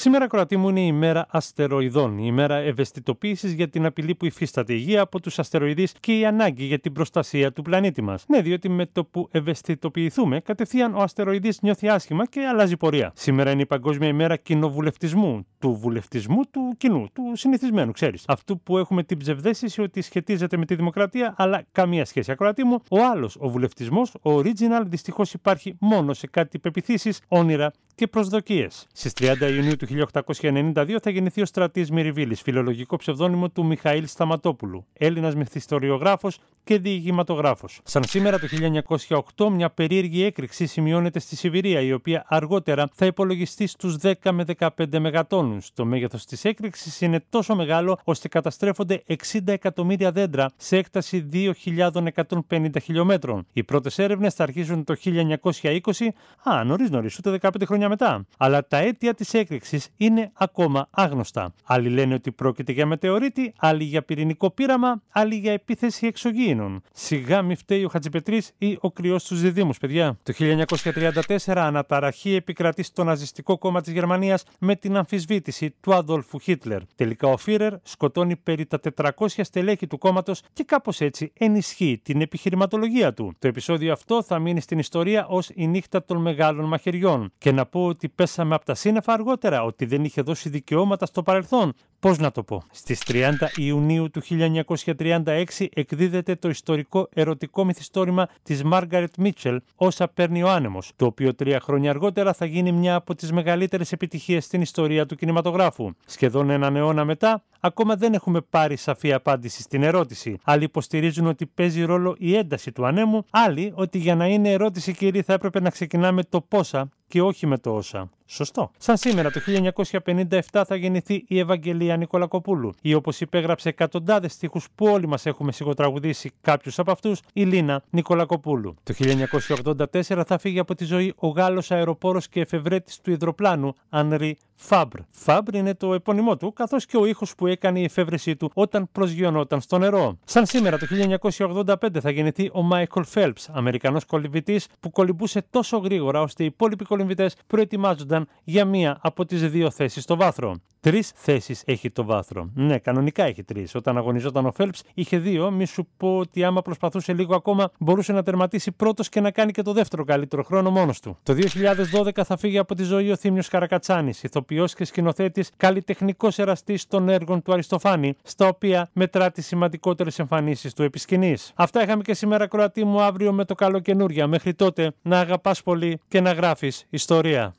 Σήμερα, Κροατή μου, είναι η μέρα αστεροειδών, η μέρα ευαισθητοποίησης για την απειλή που υφίσταται η γη από τους αστεροειδείς και η ανάγκη για την προστασία του πλανήτη μας. Ναι, διότι με το που ευαισθητοποιηθούμε, κατευθείαν ο αστεροειδής νιώθει άσχημα και αλλάζει πορεία. Σήμερα είναι η Παγκόσμια ημέρα κοινοβουλευτισμού, του βουλευτισμού του κοινού, του συνηθισμένου, ξέρεις. Αυτού που έχουμε την ψευδέστηση ότι σχετίζεται με τη δημοκρατία, αλλά καμία σχέση. Ακροατή μου, ο άλλος, ο βουλευτισμός, ο original, δυστυχώς υπάρχει μόνο σε κάτι πεπιθήσεις, όνειρα και προσδοκίες. Στις 30 Ιουνίου του 1892 θα γεννηθεί ο στρατής Μυριβίλης, φιλολογικό ψευδόνυμο του Μιχαήλ Σταματόπουλου, Έλληνας μυθιστοριογράφος και διηγηματογράφος. Σαν σήμερα το 1908, μια περίεργη έκρηξη σημειώνεται στη Σιβηρία, η οποία αργότερα θα υπολογιστεί στους 10 με 15 μεγατόνους. Το μέγεθος της έκρηξης είναι τόσο μεγάλο ώστε καταστρέφονται 60 εκατομμύρια δέντρα σε έκταση 2.150 χιλιόμετρων. Οι πρώτες έρευνες θα αρχίσουν το 1920, α, νωρίς νωρίς, ούτε 15 χρόνια μετά. Αλλά τα αίτια της έκρηξης είναι ακόμα άγνωστα. Άλλοι λένε ότι πρόκειται για μετεωρίτη, άλλοι για πυρηνικό πείραμα, άλλοι για επίθεση εξωγήινων. Σιγά μη φταίει ο Χατζηπετρής ή ο κρυός του διδήμου, παιδιά. Το 1934 αναταραχή επικρατεί στο ναζιστικό κόμμα της Γερμανίας με την αμφισβήτηση του Αδόλφου Χίτλερ. Τελικά ο Φίρερ σκοτώνει περί τα 400 στελέχη του κόμματος και κάπως έτσι ενισχύει την επιχειρηματολογία του. Το επεισόδιο αυτό θα μείνει στην ιστορία ως η νύχτα των μεγάλων μαχαιριών. Και να πω ότι πέσαμε από τα σύννεφα αργότερα, ότι δεν είχε δώσει δικαιώματα στο παρελθόν. Πώς να το πω. Στις 30 Ιουνίου του 1936 εκδίδεται το ιστορικό ερωτικό μυθιστόρημα της Μάργαρετ Μίτσελ «Όσα παίρνει ο άνεμος», το οποίο τρία χρόνια αργότερα θα γίνει μια από τις μεγαλύτερες επιτυχίες στην ιστορία του κινηματογράφου. Σχεδόν έναν αιώνα μετά, ακόμα δεν έχουμε πάρει σαφή απάντηση στην ερώτηση. Άλλοι υποστηρίζουν ότι παίζει ρόλο η ένταση του ανέμου, άλλοι ότι για να είναι ερώτηση κύριοι θα έπρεπε να ξεκινάμε το πόσα και όχι με τόσα. Σωστό. Σαν σήμερα το 1957 θα γεννηθεί η Ευαγγελία Νικολακοπούλου, η όπως υπέγραψε εκατοντάδες στίχους που όλοι μας έχουμε σιγοτραγουδήσει κάποιους από αυτούς, η Λίνα Νικολακοπούλου. Το 1984 θα φύγει από τη ζωή ο Γάλλος αεροπόρος και εφευρέτης του υδροπλάνου, Ανρί Φαμπρ. Φαμπρ είναι το επώνυμό του, καθώς και ο ήχος που έκανε η εφεύρεσή του όταν προσγειωνόταν στο νερό. Σαν σήμερα το 1985 θα γεννηθεί ο Μάικλ Φέλπ, Αμερικανός κολυμπητής που κολυμπούσε τόσο γρήγορα ώστε οι υπόλοιποι κολυμπητές προετοιμάζονταν για μία από τις δύο θέσεις στο βάθρο. Τρεις θέσεις έχει το βάθρο. Ναι, κανονικά έχει τρεις. Όταν αγωνιζόταν ο Φέλπ είχε δύο. Μη σου πω ότι άμα προσπαθούσε λίγο ακόμα μπορούσε να τερματίσει πρώτος και να κάνει και το δεύτερο καλύτερο χρόνο μόνος του. Το 2012 θα φύγει από τη ζωή ο Θήμιος Καρακατσάνης, ηθοποιός και σκηνοθέτης, καλλιτεχνικός εραστής των έργων του Αριστοφάνη, στα οποία μετρά τις σημαντικότερες εμφανίσεις του επισκηνής. Αυτά είχαμε και σήμερα, Κροατή μου, αύριο με το καλό καινούργια. Μέχρι τότε να αγαπάς πολύ και να γράφεις ιστορία.